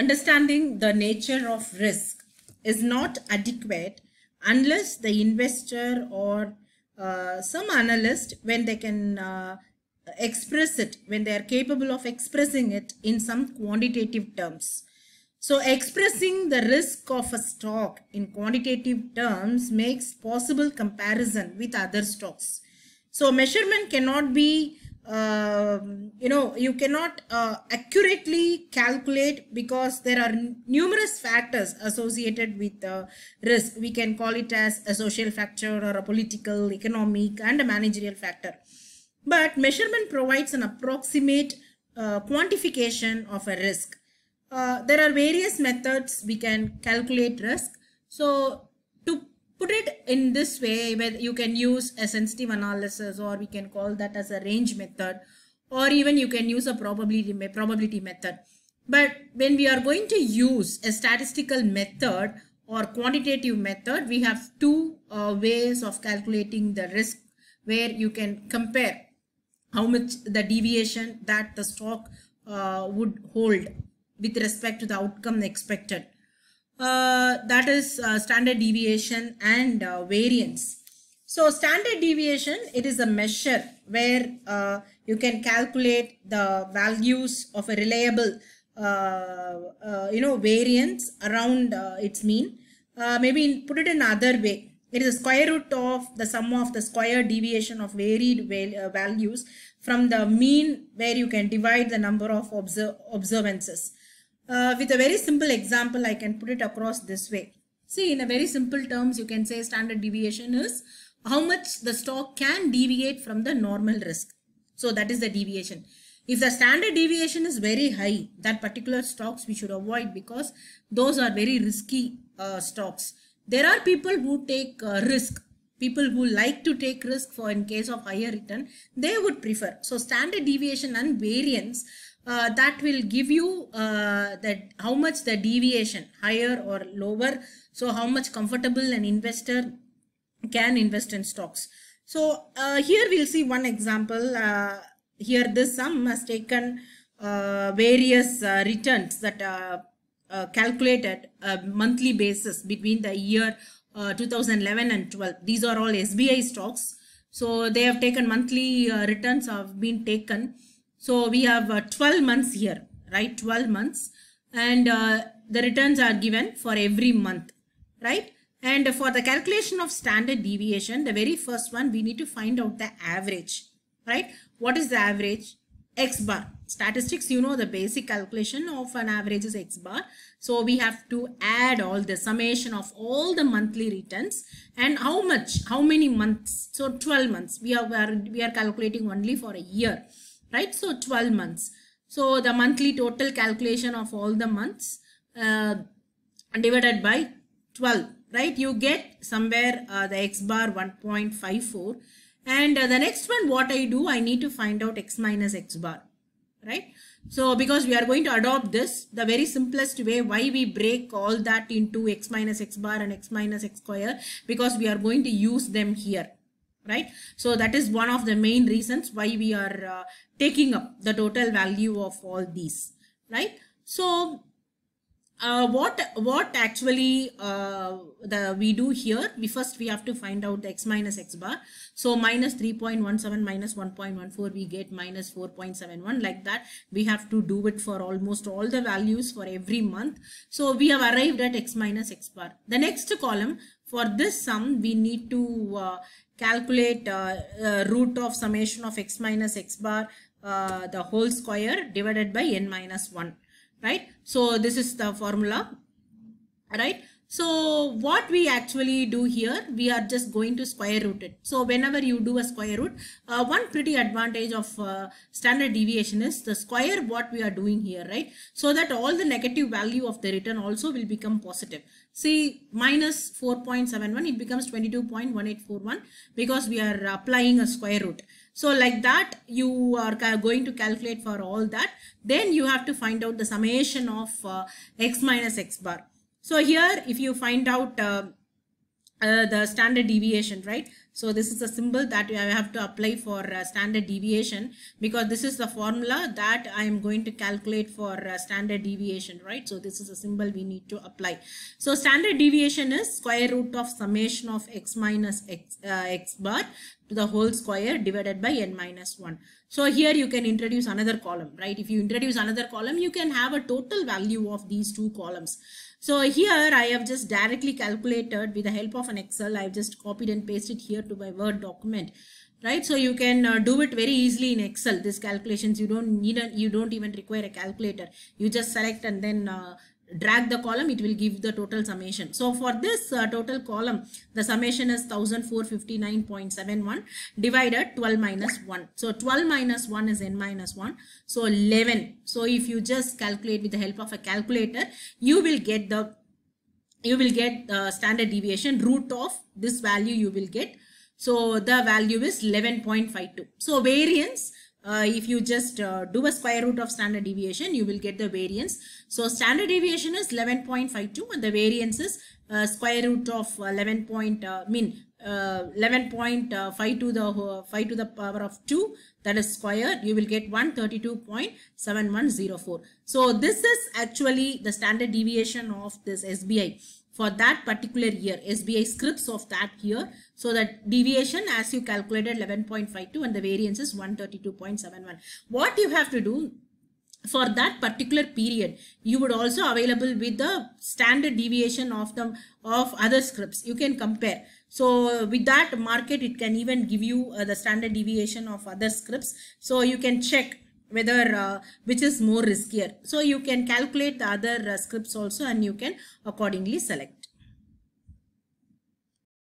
understanding the nature of risk is not adequate unless the investor or uh, some analyst when they can uh, express it when they are capable of expressing it in some quantitative terms so expressing the risk of a stock in quantitative terms makes possible comparison with other stocks so measurement cannot be um, you know you cannot uh, accurately calculate because there are numerous factors associated with uh, risk we can call it as a social factor or a political economic and a managerial factor but measurement provides an approximate uh, quantification of a risk. Uh, there are various methods we can calculate risk. So put it in this way where you can use a sensitive analysis or we can call that as a range method or even you can use a probability, probability method. But when we are going to use a statistical method or quantitative method, we have two uh, ways of calculating the risk where you can compare how much the deviation that the stock uh, would hold with respect to the outcome expected. Uh, that is uh, standard deviation and uh, variance. So standard deviation, it is a measure where uh, you can calculate the values of a reliable, uh, you know, variance around its mean. maybe put it in another way. It is square root of the sum of the square deviation of varied val values from the mean where you can divide the number of observ observances uh, with a very simple example, I can put it across this way. See, in a very simple terms, you can say standard deviation is how much the stock can deviate from the normal risk. So that is the deviation. If the standard deviation is very high, that particular stocks we should avoid because those are very risky uh, stocks. There are people who take uh, risk. People who like to take risk for in case of higher return, they would prefer. So standard deviation and variance uh, that will give you uh, that how much the deviation higher or lower so how much comfortable an investor can invest in stocks so uh, here we'll see one example uh, here this sum has taken uh, various uh, returns that are calculated monthly basis between the year 2011 and 12 these are all sbi stocks so they have taken monthly returns have been taken so we have uh, 12 months here, right? 12 months and uh, the returns are given for every month, right? And for the calculation of standard deviation, the very first one, we need to find out the average, right? What is the average? X bar. Statistics, you know, the basic calculation of an average is X bar. So we have to add all the summation of all the monthly returns and how much, how many months? So 12 months. We are, we are, we are calculating only for a year right? So 12 months. So the monthly total calculation of all the months uh, divided by 12, right? You get somewhere uh, the x bar 1.54. And uh, the next one, what I do, I need to find out x minus x bar, right? So because we are going to adopt this, the very simplest way why we break all that into x minus x bar and x minus x square, because we are going to use them here, right so that is one of the main reasons why we are uh, taking up the total value of all these right so uh, what what actually uh, the we do here we first we have to find out the x minus x bar so minus 3.17 minus 1.14 we get minus 4.71 like that we have to do it for almost all the values for every month so we have arrived at x minus x bar the next column for this sum we need to uh, calculate uh, uh, root of summation of x minus x bar uh, the whole square divided by n minus 1 right so this is the formula right so what we actually do here, we are just going to square root it. So whenever you do a square root, uh, one pretty advantage of uh, standard deviation is the square what we are doing here, right? So that all the negative value of the return also will become positive. See minus 4.71, it becomes 22.1841 because we are applying a square root. So like that, you are going to calculate for all that. Then you have to find out the summation of uh, x minus x bar. So here, if you find out uh, uh, the standard deviation, right? So this is a symbol that I have to apply for uh, standard deviation because this is the formula that I am going to calculate for uh, standard deviation, right? So this is a symbol we need to apply. So standard deviation is square root of summation of x minus x, uh, x bar to the whole square divided by n minus 1. So here you can introduce another column, right? If you introduce another column, you can have a total value of these two columns. So here I have just directly calculated with the help of an Excel. I've just copied and pasted here to my Word document, right? So you can uh, do it very easily in Excel. These calculations, you don't need, a, you don't even require a calculator. You just select and then uh, drag the column it will give the total summation so for this uh, total column the summation is 1459.71 divided 12 minus 1 so 12 minus 1 is n minus 1 so 11 so if you just calculate with the help of a calculator you will get the you will get the standard deviation root of this value you will get so the value is 11.52 so variance uh, if you just uh, do a square root of standard deviation, you will get the variance. So standard deviation is 11.52 and the variance is uh, square root of 11 point, uh, mean 11.5 uh, uh, to the 5 to the power of 2 that is squared. You will get 132.7104. So this is actually the standard deviation of this SBI for that particular year, SBI scripts of that year. So that deviation as you calculated 11.52 and the variance is 132.71. What you have to do for that particular period you would also available with the standard deviation of the of other scripts you can compare so with that market it can even give you uh, the standard deviation of other scripts so you can check whether uh, which is more riskier. So you can calculate the other uh, scripts also and you can accordingly select.